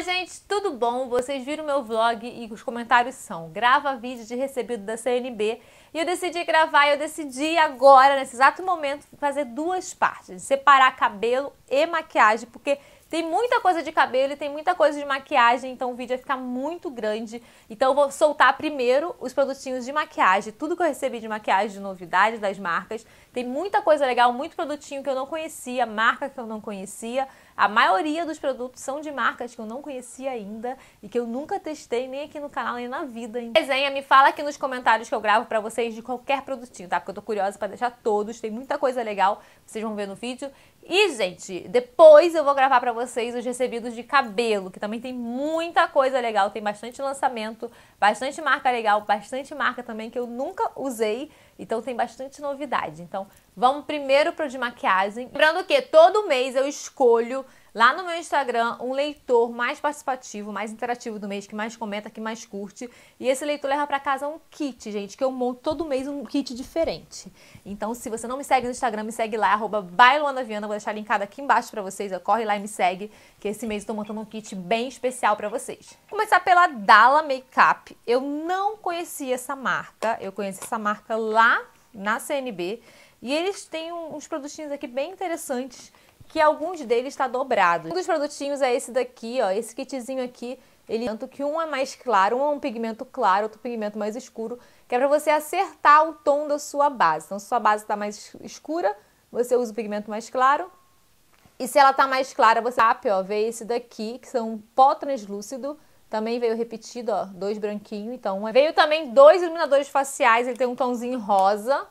gente, tudo bom? Vocês viram meu vlog e os comentários são: grava vídeo de recebido da CNB. E eu decidi gravar, eu decidi agora, nesse exato momento, fazer duas partes: separar cabelo e maquiagem, porque tem muita coisa de cabelo e tem muita coisa de maquiagem, então o vídeo vai ficar muito grande. Então eu vou soltar primeiro os produtinhos de maquiagem, tudo que eu recebi de maquiagem, de novidades das marcas. Tem muita coisa legal, muito produtinho que eu não conhecia, marca que eu não conhecia. A maioria dos produtos são de marcas que eu não conhecia ainda e que eu nunca testei nem aqui no canal, nem na vida. Hein? Desenha, me fala aqui nos comentários que eu gravo pra vocês de qualquer produtinho, tá? Porque eu tô curiosa pra deixar todos, tem muita coisa legal, vocês vão ver no vídeo. E, gente, depois eu vou gravar para vocês os recebidos de cabelo, que também tem muita coisa legal, tem bastante lançamento, bastante marca legal, bastante marca também que eu nunca usei então tem bastante novidade. Então vamos primeiro pro de maquiagem. Lembrando que todo mês eu escolho lá no meu Instagram um leitor mais participativo, mais interativo do mês, que mais comenta, que mais curte. E esse leitor leva para casa um kit, gente, que eu monto todo mês um kit diferente. Então, se você não me segue no Instagram, me segue lá, arroba vou deixar linkado aqui embaixo para vocês, ó, corre lá e me segue, que esse mês eu tô montando um kit bem especial para vocês. Vou começar pela Dala Makeup. Eu não conhecia essa marca, eu conheci essa marca lá na CNB, e eles têm uns produtinhos aqui bem interessantes, que alguns deles está dobrado. Um dos produtinhos é esse daqui, ó, esse kitzinho aqui, ele é tanto que um é mais claro, um é um pigmento claro, outro pigmento mais escuro, que é para você acertar o tom da sua base. Então, se sua base está mais escura, você usa o pigmento mais claro. E se ela está mais clara, você sabe, ó, vê esse daqui, que são pó translúcido, também veio repetido, ó, dois branquinhos, então... É. Veio também dois iluminadores faciais, ele tem um tomzinho rosa,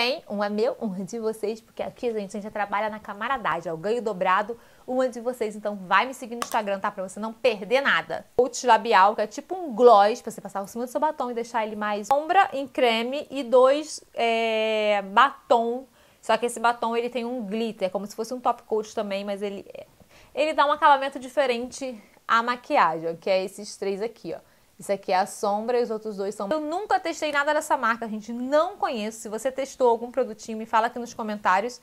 tem, um é meu, um é de vocês, porque aqui gente, a gente trabalha na camaradagem, é o ganho dobrado, um é de vocês, então vai me seguir no Instagram, tá? Pra você não perder nada. Coach labial, que é tipo um gloss, pra você passar por cima do seu batom e deixar ele mais sombra em creme e dois é, batom, só que esse batom ele tem um glitter, é como se fosse um top coat também, mas ele, é, ele dá um acabamento diferente à maquiagem, que é esses três aqui, ó. Isso aqui é a sombra e os outros dois são... Eu nunca testei nada dessa marca, gente. Não conheço. Se você testou algum produtinho, me fala aqui nos comentários.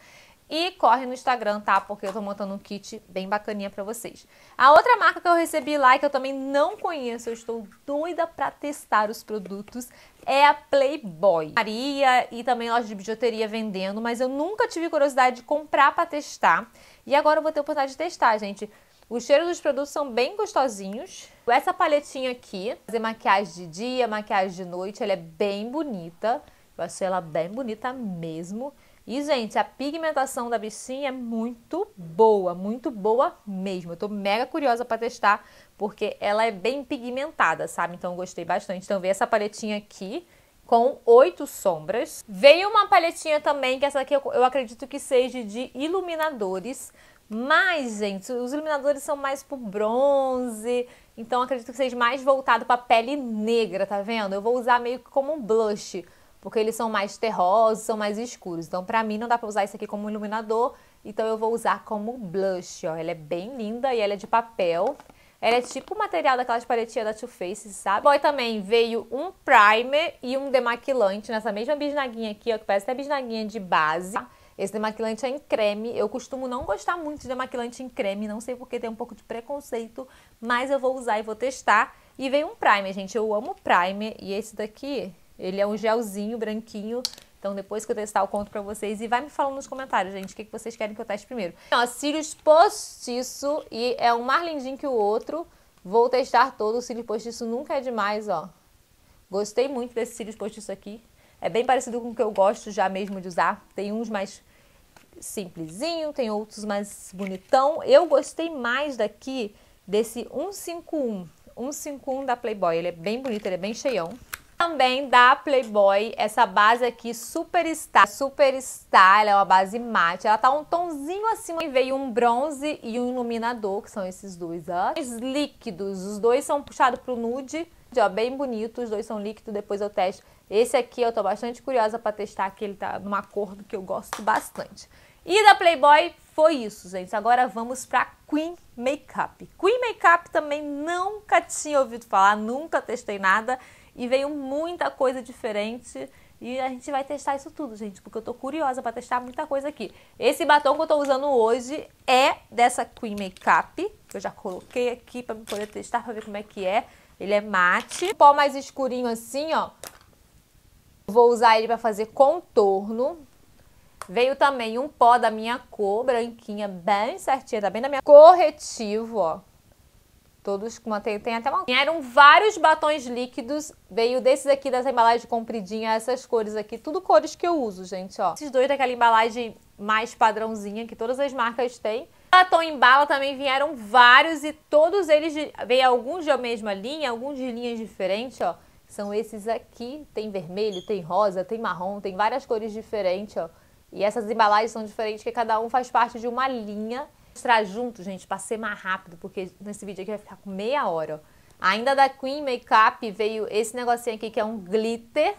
E corre no Instagram, tá? Porque eu tô montando um kit bem bacaninha pra vocês. A outra marca que eu recebi lá, que eu também não conheço, eu estou doida pra testar os produtos, é a Playboy. Maria e também loja de bijuteria vendendo, mas eu nunca tive curiosidade de comprar pra testar. E agora eu vou ter oportunidade de testar, gente. Os cheiros dos produtos são bem gostosinhos. Essa paletinha aqui, fazer maquiagem de dia, maquiagem de noite, ela é bem bonita. Eu achei ela bem bonita mesmo. E, gente, a pigmentação da bichinha é muito boa, muito boa mesmo. Eu tô mega curiosa para testar, porque ela é bem pigmentada, sabe? Então, eu gostei bastante. Então, veio essa paletinha aqui com oito sombras. Veio uma paletinha também, que essa aqui eu, eu acredito que seja de iluminadores, mas, gente, os iluminadores são mais pro bronze, então acredito que seja mais voltado pra pele negra, tá vendo? Eu vou usar meio que como um blush, porque eles são mais terrosos, são mais escuros. Então, pra mim, não dá pra usar isso aqui como iluminador, então eu vou usar como blush, ó. Ela é bem linda e ela é de papel. Ela é tipo o material daquelas paletinhas da Too Faced, sabe? Boy também veio um primer e um demaquilante nessa mesma bisnaguinha aqui, ó, que parece até bisnaguinha de base. Tá? Esse demaquilante é em creme. Eu costumo não gostar muito de demaquilante em creme, não sei porque tem um pouco de preconceito, mas eu vou usar e vou testar. E vem um primer, gente. Eu amo primer e esse daqui, ele é um gelzinho branquinho. Então depois que eu testar eu conto pra vocês e vai me falando nos comentários, gente, o que, vocês querem que eu teste primeiro. Ó, cílios postiço e é um mais lindinho que o outro. Vou testar todo, o cílio postiço nunca é demais, ó. Gostei muito desse cílios postiço aqui. É bem parecido com o que eu gosto já mesmo de usar. Tem uns mais simplesinho, tem outros mais bonitão. Eu gostei mais daqui desse 151. 151 da Playboy. Ele é bem bonito, ele é bem cheião. Também da Playboy, essa base aqui Superstar. Superstar, ela é uma base mate. Ela tá um tonzinho acima e veio um bronze e um iluminador, que são esses dois. Ó. Os líquidos, os dois são puxados pro nude. Ó, bem bonito, os dois são líquidos, depois eu testo. Esse aqui eu tô bastante curiosa pra testar, que ele tá numa cor que eu gosto bastante. E da Playboy foi isso, gente. Agora vamos para Queen Makeup. Queen Makeup também nunca tinha ouvido falar, nunca testei nada e veio muita coisa diferente. E a gente vai testar isso tudo, gente, porque eu tô curiosa para testar muita coisa aqui. Esse batom que eu tô usando hoje é dessa Queen Makeup, que eu já coloquei aqui para poder testar, para ver como é que é. Ele é mate. pó mais escurinho assim, ó. Vou usar ele para fazer contorno. Veio também um pó da minha cor, branquinha, bem certinha, tá bem da minha corretivo, ó. Todos com uma... Tem, até uma... Vieram vários batons líquidos. Veio desses aqui, dessa embalagem compridinha, essas cores aqui. Tudo cores que eu uso, gente, ó. Esses dois daquela embalagem mais padrãozinha que todas as marcas têm. Batom em bala também vieram vários e todos eles... De... Veio alguns da mesma linha, alguns de linhas diferentes, ó. São esses aqui. Tem vermelho, tem rosa, tem marrom, tem várias cores diferentes, ó. E essas embalagens são diferentes, que cada um faz parte de uma linha. Mostrar junto, gente, para ser mais rápido, porque nesse vídeo aqui vai ficar com meia hora. Ainda da Queen Makeup veio esse negocinho aqui que é um glitter.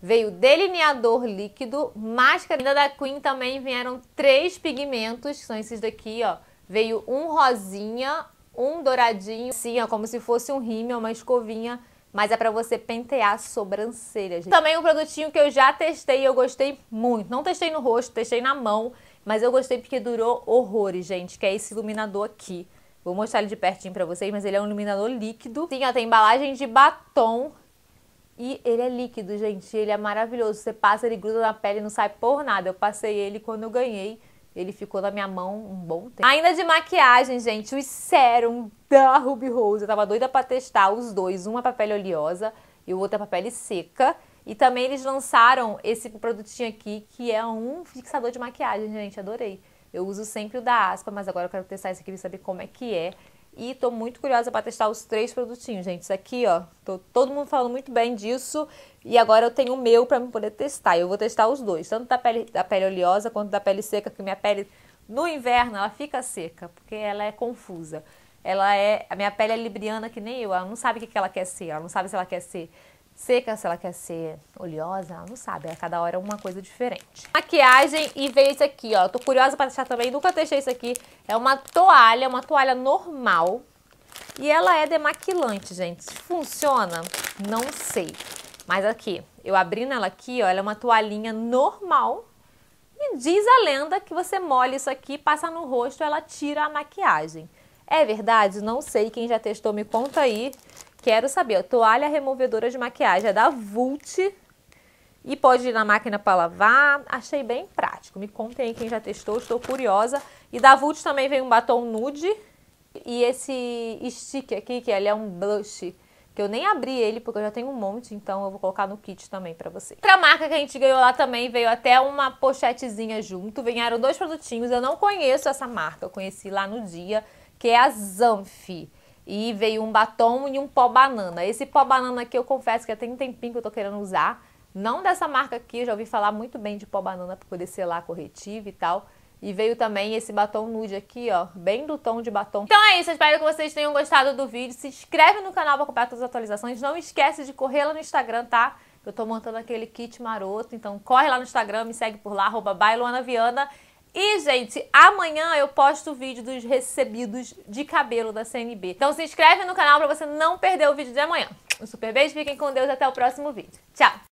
Veio delineador líquido, máscara. Ainda da Queen também vieram três pigmentos, que são esses daqui, ó. Veio um rosinha, um douradinho, assim, ó, como se fosse um rímel, uma escovinha mas é para você pentear a sobrancelha, gente. Também um produtinho que eu já testei e eu gostei muito. Não testei no rosto, testei na mão, mas eu gostei porque durou horrores, gente, que é esse iluminador aqui. Vou mostrar ele de pertinho pra vocês, mas ele é um iluminador líquido. Sim, ó, tem embalagem de batom e ele é líquido, gente. Ele é maravilhoso. Você passa, ele gruda na pele e não sai por nada. Eu passei ele quando eu ganhei ele ficou na minha mão um bom tempo. Ainda de maquiagem, gente, os sérum da Ruby Rose. Eu tava doida pra testar os dois. Uma é pra pele oleosa e o outro é pra pele seca. E também eles lançaram esse produtinho aqui, que é um fixador de maquiagem, gente. Adorei. Eu uso sempre o da Aspa, mas agora eu quero testar esse aqui e saber como é que é. E tô muito curiosa para testar os três produtinhos, gente. Isso aqui, ó, tô todo mundo falando muito bem disso. E agora eu tenho o meu para poder testar. Eu vou testar os dois, tanto da pele, da pele oleosa quanto da pele seca, que minha pele no inverno ela fica seca, porque ela é confusa. Ela é. A minha pele é libriana que nem eu, ela não sabe o que ela quer ser, ela não sabe se ela quer ser seca, se ela quer ser oleosa, ela não sabe. A cada hora é uma coisa diferente. Maquiagem e veio isso aqui, ó. tô curiosa pra testar também, nunca testei isso aqui. É uma toalha, uma toalha normal. E ela é demaquilante, gente. Funciona? Não sei. Mas aqui, eu abrindo ela aqui, ó, ela é uma toalhinha normal. E diz a lenda que você molha isso aqui, passa no rosto, ela tira a maquiagem. É verdade? Não sei. Quem já testou, me conta aí. Quero saber. a toalha removedora de maquiagem é da Vult. E pode ir na máquina para lavar. Achei bem prático. Me contem aí quem já testou, estou curiosa. E da Vult também vem um batom nude. E esse stick aqui, que ele é um blush que eu nem abri ele porque eu já tenho um monte, então eu vou colocar no kit também para vocês. Outra marca que a gente ganhou lá também veio até uma pochetezinha junto, Venharam dois produtinhos, eu não conheço essa marca, eu conheci lá no dia, que é a Zanfi. E veio um batom e um pó banana. Esse pó banana aqui eu confesso que até um tempinho que eu tô querendo usar. Não dessa marca aqui, eu já ouvi falar muito bem de pó banana para poder selar corretivo e tal. E veio também esse batom nude aqui, ó, bem do tom de batom. Então é isso, espero que vocês tenham gostado do vídeo. Se inscreve no canal para acompanhar todas as atualizações. Não esquece de correr lá no Instagram, tá? Eu tô montando aquele kit maroto, então corre lá no Instagram, me segue por lá, arroba bailoanaviana. E, gente, amanhã eu posto o vídeo dos recebidos de cabelo da CNB. Então se inscreve no canal para você não perder o vídeo de amanhã. Um super beijo, fiquem com Deus até o próximo vídeo. Tchau!